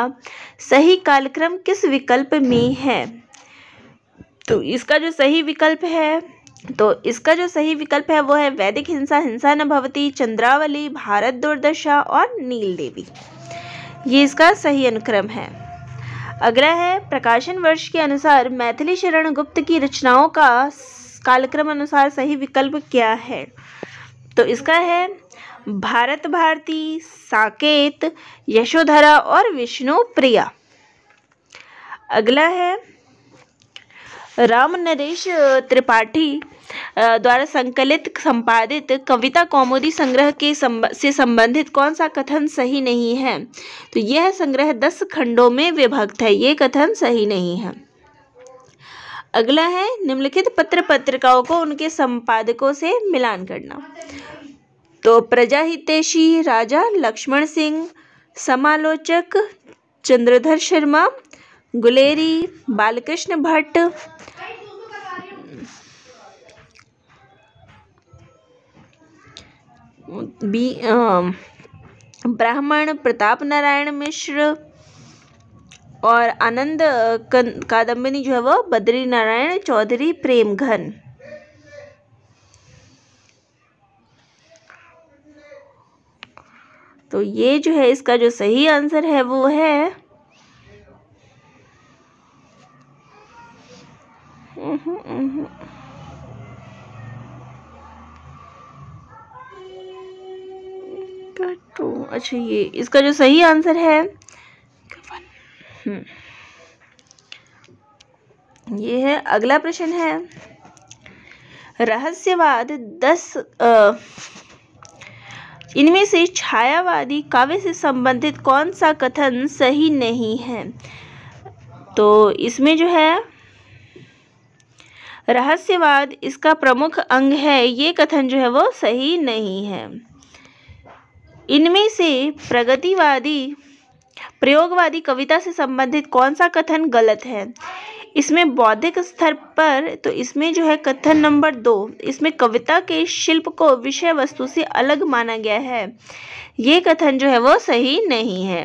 सही कालक्रम किस विकल्प में है तो इसका जो सही विकल्प है तो इसका जो सही विकल्प है वो है वैदिक हिंसा हिंसा न भवती चंद्रावली भारत दुर्दशा और नील देवी ये इसका सही अनुक्रम है अगला है प्रकाशन वर्ष के अनुसार मैथिली शरण गुप्त की रचनाओं का कालक्रम अनुसार सही विकल्प क्या है तो इसका है भारत भारती साकेत यशोधरा और विष्णु प्रिया अगला है राम नरेश त्रिपाठी द्वारा संकलित संपादित कविता कौमुदी संग्रह के संब, से संबंधित कौन सा कथन सही नहीं है तो यह संग्रह दस खंडों में विभक्त है ये कथन सही नहीं है अगला है निम्नलिखित पत्र पत्रिकाओं को उनके संपादकों से मिलान करना तो प्रजाहितेशी राजा लक्ष्मण सिंह समालोचक चंद्रधर शर्मा गुलेरी बालकृष्ण भट्ट बी ब्राह्मण प्रताप नारायण मिश्र और आनंद कादम्बिनी जो है वह बद्री नारायण चौधरी प्रेमघन तो ये जो है इसका जो सही आंसर है वो है हम्म, हम्म, हम्म। तो अच्छा ये इसका जो सही आंसर है हम्म। ये है अगला प्रश्न है रहस्यवाद दस इनमें से छायावादी काव्य से संबंधित कौन सा कथन सही नहीं है तो इसमें जो है रहस्यवाद इसका प्रमुख अंग है ये कथन जो है वो सही नहीं है इनमें से प्रगतिवादी प्रयोगवादी कविता से संबंधित कौन सा कथन गलत है इसमें बौद्धिक स्तर पर तो इसमें जो है कथन नंबर दो इसमें कविता के शिल्प को विषय वस्तु से अलग माना गया है ये कथन जो है वो सही नहीं है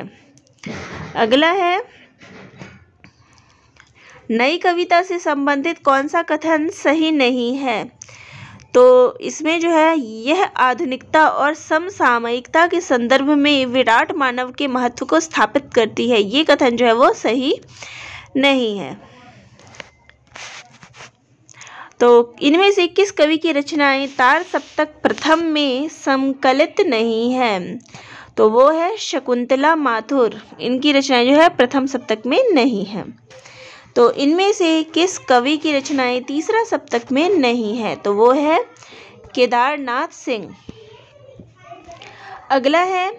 अगला है नई कविता से संबंधित कौन सा कथन सही नहीं है तो इसमें जो है यह आधुनिकता और समसामयिकता के संदर्भ में विराट मानव के महत्व को स्थापित करती है ये कथन जो है वो सही नहीं है तो इनमें से किस कवि की रचनाएं तार सप्तक प्रथम में संकलित नहीं है तो वो है शकुंतला माथुर इनकी रचनाएं जो है प्रथम सप्तक में नहीं है तो इनमें से किस कवि की रचनाएं तीसरा सप्तक में नहीं है तो वो है केदारनाथ सिंह अगला है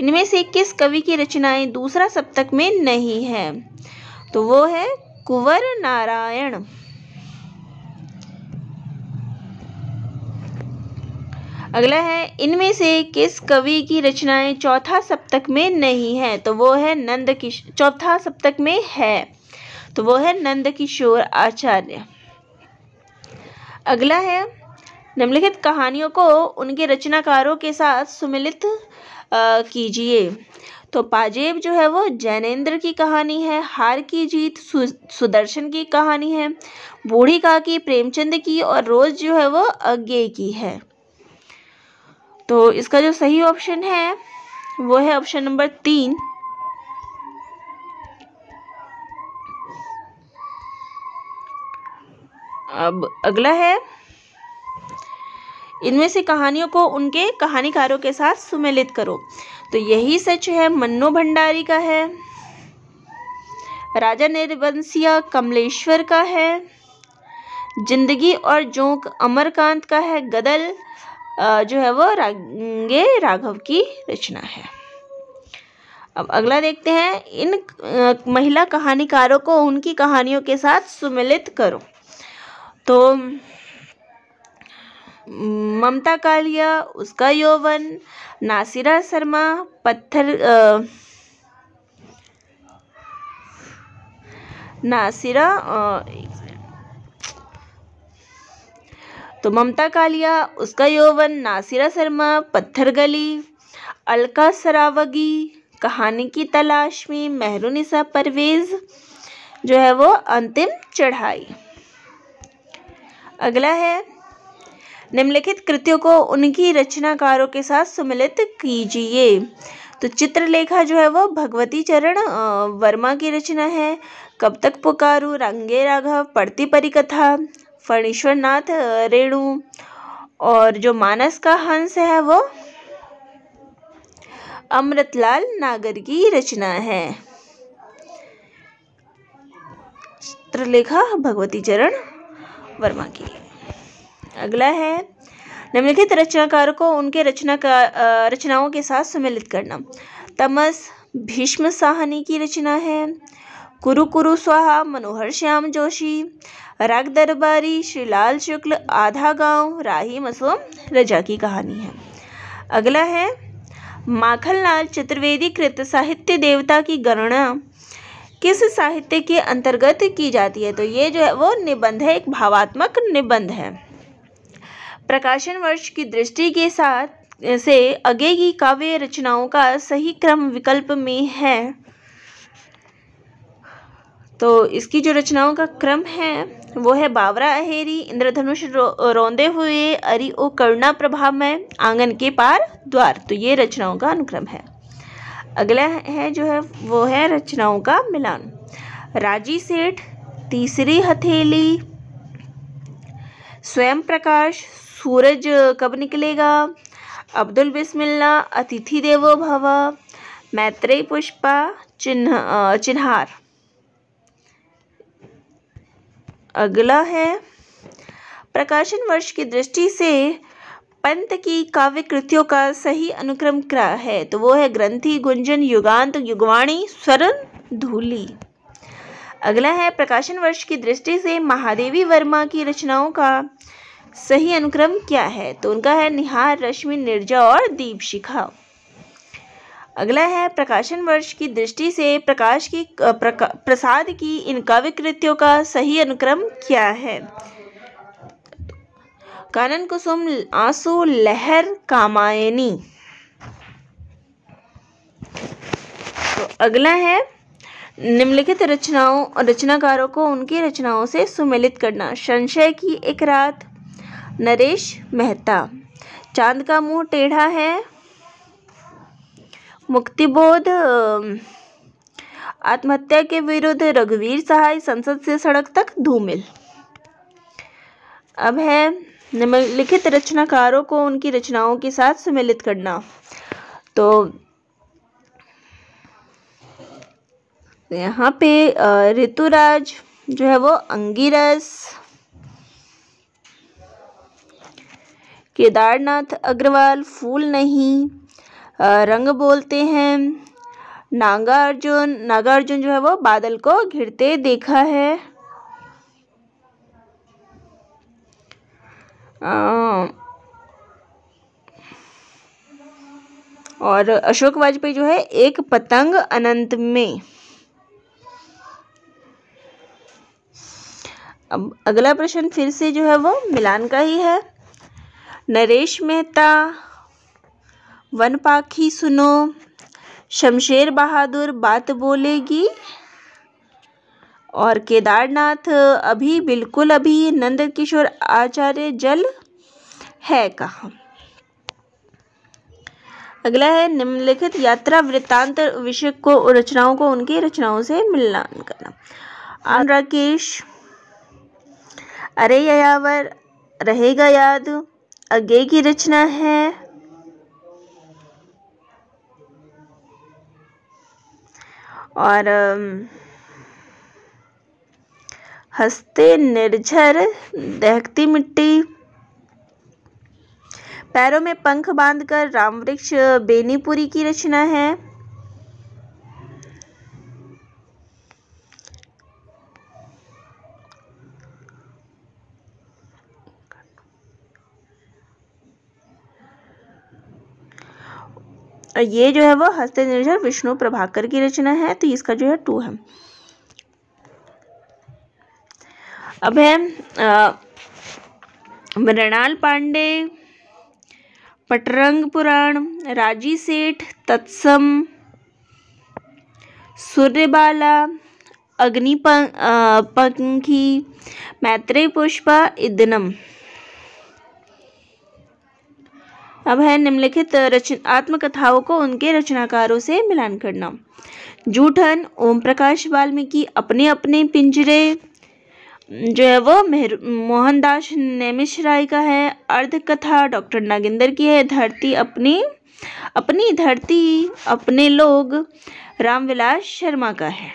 इनमें से किस कवि की रचनाएं दूसरा सप्तक में नहीं है तो वो है कुंवर नारायण अगला है इनमें से किस कवि की रचनाएं चौथा सप्तक में नहीं है तो वो है नंद किश चौथा सप्तक में है तो वो है नंद किशोर आचार्य अगला है निम्नलिखित कहानियों को उनके रचनाकारों के साथ सुमिलित कीजिए तो पाजेब जो है वो जैनेन्द्र की कहानी है हार की जीत सु, सुदर्शन की कहानी है बूढ़ी का की प्रेमचंद की और रोज़ जो है वो अज्ञे की है तो इसका जो सही ऑप्शन है वो है ऑप्शन नंबर तीन अब अगला है इनमें से कहानियों को उनके कहानीकारों के साथ सुमेलित करो तो यही सच है मन्नो भंडारी का है राजा निर्वंशिया कमलेश्वर का है जिंदगी और जोंक अमरकांत का है गदल जो है वो रागे राघव की रचना है अब अगला देखते हैं इन महिला कहानीकारों को उनकी कहानियों के साथ सुमिलित करो तो ममता कालिया उसका यौवन नासिरा शर्मा पत्थर नासिरा तो ममता कालिया उसका यौवन नासिरा शर्मा पत्थर गली अलका सरावगी कहानी की तलाश में मेहरूनिसा परवेज़ जो है वो अंतिम चढ़ाई अगला है निम्नलिखित कृतियों को उनकी रचनाकारों के साथ सम्मिलित कीजिए तो चित्रलेखा जो है वो भगवती चरण वर्मा की रचना है कब तक पुकारू रंगे राघव पढ़ती परिकथा फणीश्वर नाथ रेणु और जो मानस का हंस है वो अमृतलाल नागर की रचना है चित्रलेखा भगवती चरण वर्मा की अगला है निम्नलिखित रचनाकारों को उनके रचना का रचनाओं के साथ सम्मिलित करना तमस भीष्म साहनी की रचना है कुरु कुरु स्वाहा मनोहर श्याम जोशी राग दरबारी श्रीलाल शुक्ल आधा गांव राही मसोम रजा की कहानी है अगला है माखनलाल चतुर्वेदी कृत साहित्य देवता की गणना किस साहित्य के अंतर्गत की जाती है तो ये जो है वो निबंध है एक भावात्मक निबंध है प्रकाशन वर्ष की दृष्टि के साथ से आगे की काव्य रचनाओं का सही क्रम विकल्प में है तो इसकी जो रचनाओं का क्रम है वो है बावरा अहेरी इंद्रधनुष रो, रोंदे हुए अरि ओ करुणा प्रभाव में आंगन के पार द्वार तो ये रचनाओं का अनुक्रम है अगला है जो है वो है रचनाओं का मिलान राजी सेठ तीसरी हथेली स्वयं प्रकाश सूरज कब निकलेगा अब्दुल बिस्मिल्ला अतिथि देवो भव मैत्रेय पुष्पा चिन्ह चिन्हार अगला है प्रकाशन वर्ष की दृष्टि से पंत की काव्य कृतियों का सही अनुक्रम क्या है तो वो है ग्रंथि गुंजन युगांत युगवाणी स्वरण धूली अगला है प्रकाशन वर्ष की दृष्टि से महादेवी वर्मा की रचनाओं का सही अनुक्रम क्या है तो उनका है निहार रश्मि निर्जा और दीप शिखा अगला है प्रकाशन वर्ष की दृष्टि से प्रकाश की प्रका, प्रसाद की इन काव्य कृतियों का सही अनुक्रम क्या है कनन कुसुम आंसू लहर कामायनी तो अगला है निम्नलिखित रचनाओं रचनाकारों को उनकी रचनाओं से सुमेलित करना संशय की एक रात नरेश मेहता चांद का मुंह टेढ़ा है मुक्तिबोध आत्महत्या के विरुद्ध रघुवीर सहाय संसद से सड़क तक धूमिल अब है निम्नलिखित रचनाकारों को उनकी रचनाओं के साथ सम्मिलित करना तो यहाँ पे ऋतुराज जो है वो अंगिरस केदारनाथ अग्रवाल फूल नहीं रंग बोलते हैं नागार्जुन नागार्जुन जो है वो बादल को घिरते देखा है और अशोक वाजपेयी जो है एक पतंग अनंत में अब अगला प्रश्न फिर से जो है वो मिलान का ही है नरेश मेहता वन पाखी सुनो शमशेर बहादुर बात बोलेगी और केदारनाथ अभी बिल्कुल अभी नंद किशोर आचार्य जल है कहा अगला है निम्नलिखित यात्रा वृत्तांत विषय को रचनाओं को उनकी रचनाओं से मिलान करना आन राकेश अरे यावर रहेगा याद अगे की रचना है और हंसते निर्झर दहकती मिट्टी पैरों में पंख बांधकर रामवृक्ष बेनीपुरी की रचना है ये जो है वो हस्ते निर्झर विष्णु प्रभाकर की रचना है तो इसका जो है टू है अब है मृणाल पांडे पटरंग पुराण राजी सेठ तत्सम सूर्यबाला अग्नि पंखी मैत्रेय पुष्पा इदनम अब है निम्नलिखित रचन आत्मकथाओं को उनके रचनाकारों से मिलान करना जूठन ओम प्रकाश वाल्मीकि अपने अपने पिंजरे जो है वो मेहर मोहनदास नेमिश राय का है अर्धकथा डॉक्टर नागिंदर की है धरती अपनी अपनी धरती अपने लोग रामविलास शर्मा का है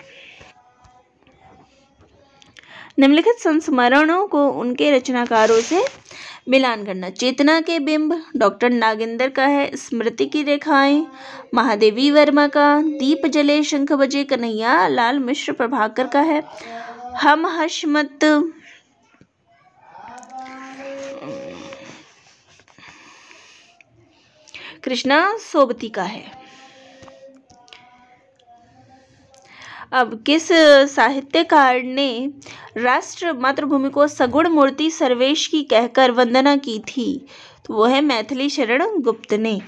निम्नलिखित संस्मरणों को उनके रचनाकारों से मिलान करना चेतना के बिंब डॉक्टर नागिंदर का है स्मृति की रेखाएं महादेवी वर्मा का दीप जले शंख बजे कन्हैया लाल मिश्र प्रभाकर का है हम हशमत कृष्णा सोबती का है अब किस साहित्यकार ने राष्ट्र मातृभूमि को सगुण मूर्ति सर्वेश की कहकर वंदना की थी तो वो है मैथिली शरण गुप्त ने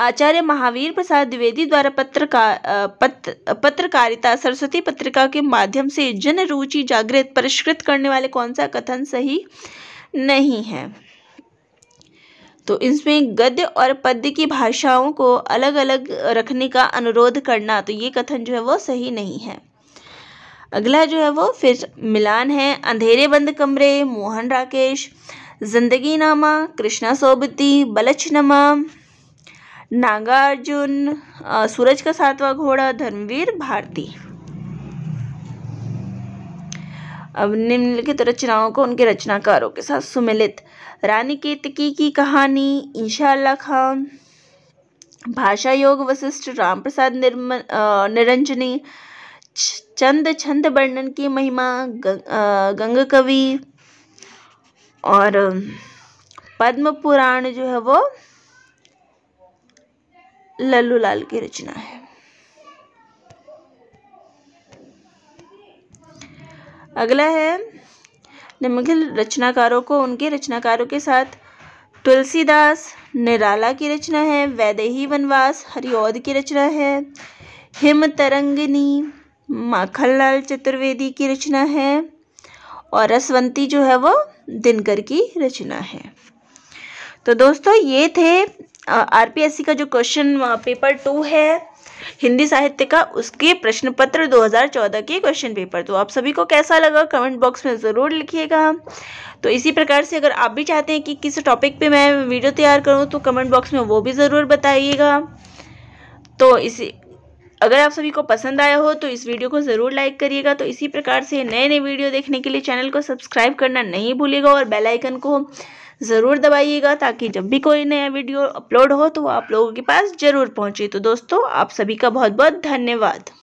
आचार्य महावीर प्रसाद द्विवेदी द्वारा पत्रकार पत्र, पत्रकारिता सरस्वती पत्रिका के माध्यम से जन रुचि जागृत परिष्कृत करने वाले कौन सा कथन सही नहीं है तो इसमें गद्य और पद्य की भाषाओं को अलग अलग रखने का अनुरोध करना तो ये कथन जो है वो सही नहीं है अगला जो है वो फिर मिलान है अंधेरे बंद कमरे मोहन राकेश जिंदगी नामा कृष्णा सोबती बलच नमा नागार्जुन सूरज का सातवां घोड़ा धर्मवीर भारती अब निम्नलिखित रचनाओं को उनके रचनाकारों के साथ सुमिलित रानी केतकी की कहानी इंशाला खान भाषा योग वशिष्ठ राम प्रसाद निरंजनी चंद छंद वर्णन की महिमा गंग कवि और पद्म पुराण जो है वो लल्लू लाल की रचना है अगला है निम्नलिखित रचनाकारों को उनके रचनाकारों के साथ तुलसीदास निराला की रचना है वैदेही वनवास हरिओद की रचना है हिम तरंगनी माखनलाल चतुर्वेदी की रचना है और रसवंती जो है वो दिनकर की रचना है तो दोस्तों ये थे आरपीएससी का जो क्वेश्चन पेपर टू है हिंदी साहित्य का उसके प्रश्न पत्र 2014 के क्वेश्चन पेपर तो आप सभी को कैसा लगा कमेंट बॉक्स में ज़रूर लिखिएगा तो इसी प्रकार से अगर आप भी चाहते हैं कि किस टॉपिक पे मैं वीडियो तैयार करूं तो कमेंट बॉक्स में वो भी ज़रूर बताइएगा तो इसी अगर आप सभी को पसंद आया हो तो इस वीडियो को ज़रूर लाइक करिएगा तो इसी प्रकार से नए नए वीडियो देखने के लिए चैनल को सब्सक्राइब करना नहीं भूलेगा और बेलाइकन को ज़रूर दबाइएगा ताकि जब भी कोई नया वीडियो अपलोड हो तो वो आप लोगों के पास ज़रूर पहुँचे तो दोस्तों आप सभी का बहुत बहुत धन्यवाद